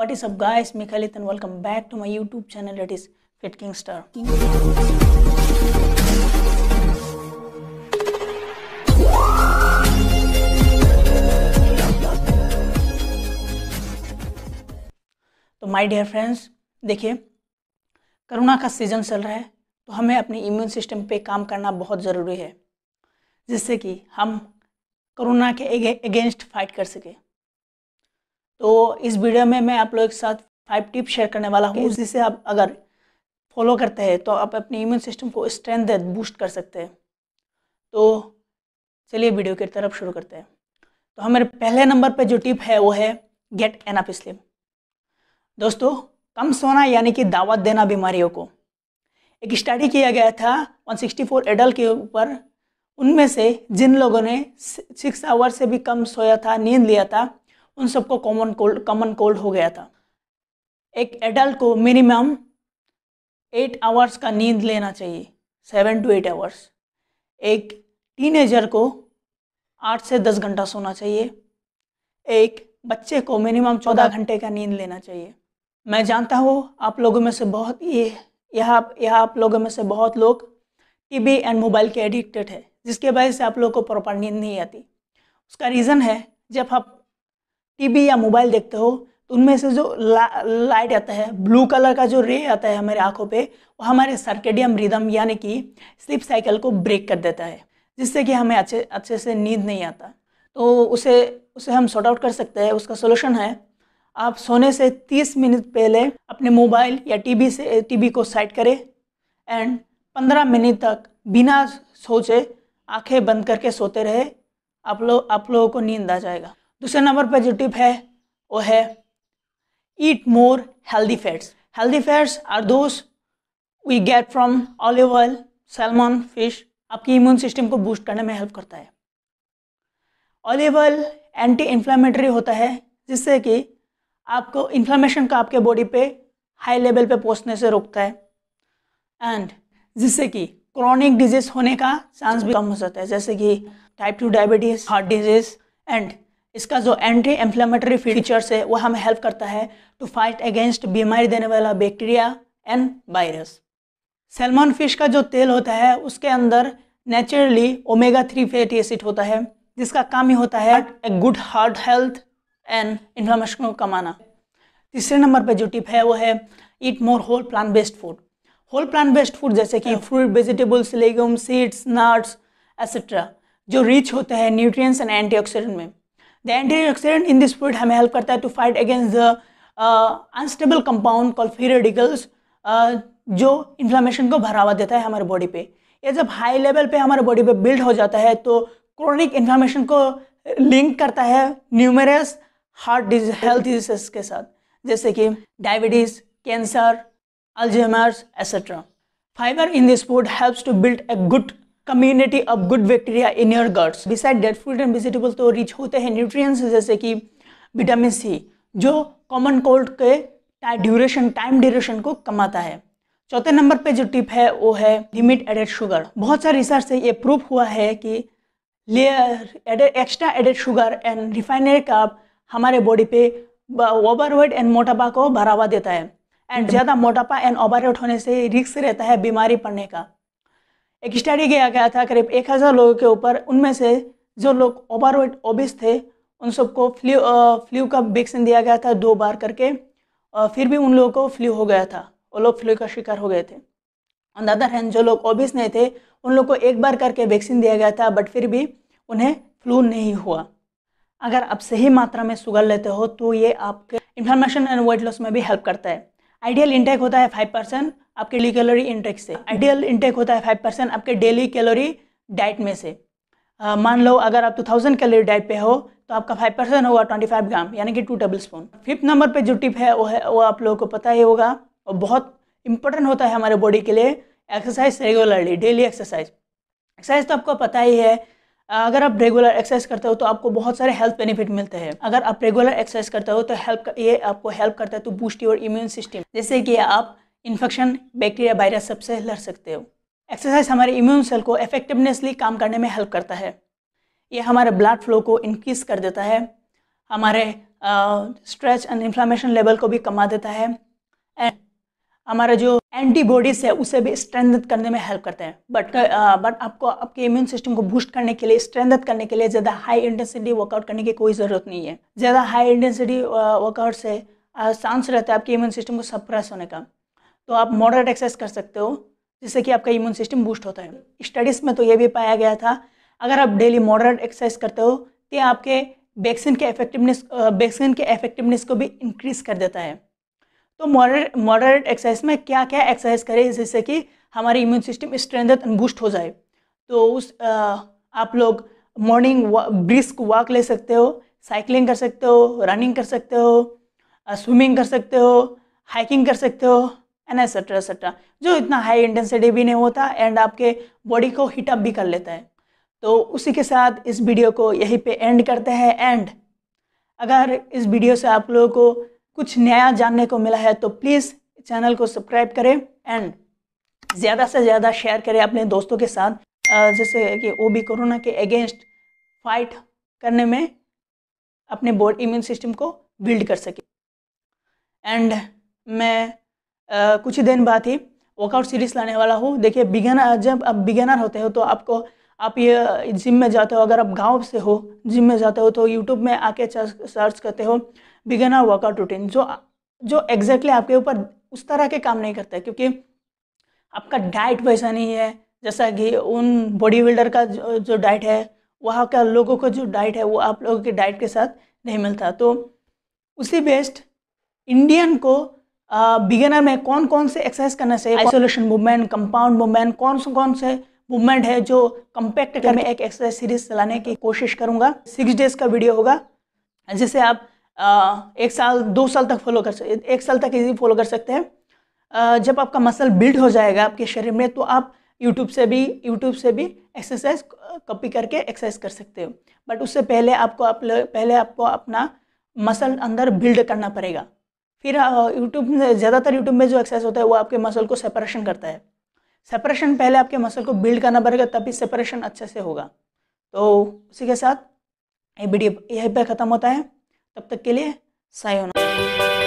What is up guys, Mikhailith and welcome back to my YouTube channel that is Fit Kingstar. तो my dear friends देखिए corona का season चल रहा है तो हमें अपने इम्यून सिस्टम पे काम करना बहुत ज़रूरी है जिससे कि हम कोरोना के अगेंस्ट फाइट कर सकें तो इस वीडियो में मैं आप लोगों के साथ फाइव टिप शेयर करने वाला हूँ जिसे आप अगर फॉलो करते हैं तो आप अपने इम्यून सिस्टम को स्ट्रेंथ बूस्ट कर सकते हैं तो चलिए वीडियो की तरफ शुरू करते हैं तो हमारे पहले नंबर पर जो टिप है वो है गेट एनफ स्लिप दोस्तों कम सोना यानी कि दावत देना बीमारियों को एक स्टडी किया गया था 164 एडल्ट के ऊपर उनमें से जिन लोगों ने सिक्स आवर से भी कम सोया था नींद लिया था उन सबको कॉमन कोल्ड कॉमन कोल्ड हो गया था एक एडल्ट को मिनिमम एट आवर्स का नींद लेना चाहिए सेवन टू एट आवर्स एक टीनेजर को आठ से दस घंटा सोना चाहिए एक बच्चे को मिनिमम चौदह घंटे का नींद लेना चाहिए मैं जानता हूँ आप लोगों में से बहुत ये यह यह आप लोगों में से बहुत लोग टीवी एंड मोबाइल के एडिक्टेड है जिसके वजह से आप लोग को प्रॉपर नींद नहीं आती उसका रीज़न है जब आप टीवी या मोबाइल देखते हो तो उनमें से जो ला, लाइट आता है ब्लू कलर का जो रे आता है हमारे आँखों पे वो हमारे सर्केडियम रिदम यानी कि स्लीप साइकिल को ब्रेक कर देता है जिससे कि हमें अच्छे अच्छे से नींद नहीं आता तो उसे उसे हम सॉर्ट आउट कर सकते हैं उसका सोल्यूशन है आप सोने से 30 मिनट पहले अपने मोबाइल या टीवी से टीवी को साइड करें एंड 15 मिनट तक बिना सोचे आंखें बंद करके सोते रहे आप लोग आप लोगों को नींद आ जाएगा दूसरे नंबर पर जो टिप है वो है eat more healthy fats healthy fats are those we get from olive oil salmon fish आपकी इम्यून सिस्टम को बूस्ट करने में हेल्प करता है ऑलिव ऑयल एंटी इन्फ्लामेटरी होता है जिससे कि आपको इन्फ्लामेशन का आपके बॉडी पे हाई लेवल पे पहुंचने से रोकता है एंड जिससे कि क्रॉनिक डिजीज होने का चांस भी कम हो सकता है जैसे कि type two diabetes heart disease and इसका जो एंटी इंफ्लेमेटरी फीचर्स है वो हमें हेल्प करता है टू फाइट अगेंस्ट बीमारी देने वाला bacteria and virus salmon fish का जो तेल होता है उसके अंदर naturally omega three fatty acid होता है जिसका काम ही होता है a good heart health and inflammation को कमाना तीसरे नंबर पर जो टिप है वो है eat more whole plant based food whole plant based food जैसे कि fruit vegetables legume seeds nuts etcetera जो रिच होते हैं न्यूट्रिएंट्स एंड एंटीऑक्सीडेंट में the antioxidant in this fruit हमें हेल्प करता है to fight against the unstable compound call free radicals जो इन्फ्लामेशन को बढ़ावा देता है हमारे बॉडी पे ये जब हाई लेवल पे हमारे बॉडी पे बिल्ड हो जाता है तो क्रोनिक इन्फ्लामेशन को लिंक करता है न्यूमेरस हार्ट डिज हेल्थ डिजीज के साथ जैसे कि diabetes cancer Alzheimer's etcetera fibre in this food helps to build a good community of good bacteria in your guts beside that fruit and vegetable तो rich होते हैं न्यूट्रिएंट्स जैसे कि विटामिन सी जो कॉमन कोल्ड के duration time duration को कमाता है चौथे नंबर पे जो टिप है वो है लिमिट एडेड शुगर बहुत सारे रिसर्च से ये प्रूफ हुआ है कि लेयर extra added sugar and refinery का हमारे बॉडी पे ओवरवेट एंड मोटापा को बढ़ावा देता है एंड ज़्यादा मोटापा एंड ओवरवेट होने से रिस्क रहता है बीमारी पड़ने का एक स्टडी किया गया था करीब एक हज़ार लोगों के ऊपर उनमें से जो लोग ओवर वेट ओबिस थे उन सबको फ्लू फ्लू का वैक्सीन दिया गया था दो बार करके और फिर भी उन लोगों को फ्लू हो गया था वो लोग फ्लू का शिकार हो गए थे ऑन द अदर हैंड जो लोग ओबिस नहीं थे उन लोग को एक बार करके वैक्सीन दिया गया था बट फिर भी उन्हें फ्लू नहीं हुआ अगर आप सही मात्रा में शुगर लेते हो तो ये आपके इन्फॉर्मेशन एंड वेट लॉस में भी हेल्प करता है आइडियल इंटेक होता है फाइव परसेंट आपके डेली कैलोरी इंटेक से आइडियल इंटेक होता है फाइव परसेंट आपके डेली कैलोरी डाइट में से Uh, मान लो अगर आप टू थाउजेंड कैलोरी डाइट पे हो तो आपका फाइव परसेंट होगा ट्वेंटी फाइव ग्राम यानी कि two tablespoon fifth number पे जो टिप है वो है वो आप लोगों को पता ही होगा और बहुत इंपॉर्टेंट होता है हमारे बॉडी के लिए exercise regularly daily exercise exercise तो आपको पता ही है अगर आप रेगुलर एक्सरसाइज करते हो तो आपको बहुत सारे हेल्थ बेनिफिट मिलते हैं अगर आप रेगुलर एक्सरसाइज करते हो तो हेल्प ये आपको हेल्प करता है to boost your immune system जैसे कि आप इन्फेक्शन बैक्टीरिया वायरस सबसे लड़ सकते हो एक्सरसाइज हमारे इम्यून सेल को इफेक्टिवनेसली काम करने में हेल्प करता है ये हमारे ब्लड फ्लो को इंक्रीज कर देता है हमारे स्ट्रेच एंड इन्फ्लामेशन लेवल को भी कमा देता है एंड हमारा जो एंटीबॉडीज़ है उसे भी स्ट्रेंथ करने में हेल्प करते हैं बट बट आपको आपके इम्यून सिस्टम को बूस्ट करने के लिए स्ट्रेंथ करने के लिए ज़्यादा हाई इंटेंसिटी वर्कआउट करने की कोई ज़रूरत नहीं है ज़्यादा हाई इंटेंसिटी वर्कआउट से चांस रहता है आपके इम्यून सिस्टम को सप्रेस होने का तो आप मॉडरेट एक्सरसाइज कर सकते हो जिससे कि आपका इम्यून सिस्टम बूस्ट होता है स्टडीज़ में तो ये भी पाया गया था अगर आप डेली मॉडरेट एक्सरसाइज करते हो तो आपके वैक्सीन के इफेक्टिवनेस वैक्सीन के इफेक्टिवनेस को भी इंक्रीज़ कर देता है तो मॉडरेट मॉडरेट एक्सरसाइज में क्या क्या एक्सरसाइज करें जिससे कि हमारी immune system strength and boost हो जाए तो उस आ, आप लोग मॉर्निंग ब्रिस्क वॉक ले सकते हो साइकिलिंग कर सकते हो रनिंग कर सकते हो स्विमिंग कर सकते हो हाइकिंग कर सकते हो एंड एसेट्रा एसेट्रा जो इतना हाई इंटेंसिटी भी नहीं होता एंड आपके बॉडी को हीटअप भी कर लेता है तो उसी के साथ इस वीडियो को यहीं पे एंड करते हैं एंड अगर इस वीडियो से आप लोगों को कुछ नया जानने को मिला है तो प्लीज़ चैनल को सब्सक्राइब करें एंड ज़्यादा से ज़्यादा शेयर करें अपने दोस्तों के साथ जैसे कि वो भी कोरोना के अगेंस्ट फाइट करने में अपने बॉडी इम्यून सिस्टम को बिल्ड कर सके एंड मैं कुछ ही दिन बाद ही वर्कआउट सीरीज लाने वाला हूँ देखिए बिगेनर जब आप बिगेनर होते हो तो आपको आप ये जिम में जाते हो अगर आप गांव से हो जिम में जाते हो तो यूट्यूब में आके सर्च करते हो बिगेनर वर्कआउट रूटीन जो जो एग्जैक्टली आपके ऊपर उस तरह के काम नहीं करता क्योंकि आपका डाइट वैसा नहीं है जैसा कि उन बॉडी बिल्डर का जो, जो डाइट है वहाँ का लोगों का जो डाइट है वो आप लोगों के डाइट के साथ नहीं मिलता तो उसी बेस्ट इंडियन को बिगिनर में कौन कौन से एक्सरसाइज करना चाहिए आइसोलेशन मूवमेंट कंपाउंड मूवमेंट कौन से कौन से मूवमेंट है जो कंपैक्ट कर मैं एक एक्सरसाइज सीरीज चलाने की कोशिश करूंगा सिक्स डेज का वीडियो होगा जिसे आप आ, एक साल दो साल तक फॉलो कर सकते एक साल तक इजी फॉलो कर सकते हैं जब आपका मसल बिल्ड हो जाएगा आपके शरीर में तो आप यूट्यूब से भी यूट्यूब से भी एक्सरसाइज कॉपी करके एक्सरसाइज कर सकते हो बट उससे पहले आपको पहले आपको अपना मसल अंदर बिल्ड करना पड़ेगा फिर यूट्यूब ज़्यादातर यूट्यूब में जो एक्सरसाइज होता है वो आपके मसल को सेपरेशन करता है सेपरेशन पहले आपके मसल को बिल्ड करना पड़ेगा तभी सेपरेशन अच्छे से होगा तो उसी के साथ ये वीडियो यहीं पर ख़त्म होता है तब तक के लिए सही होना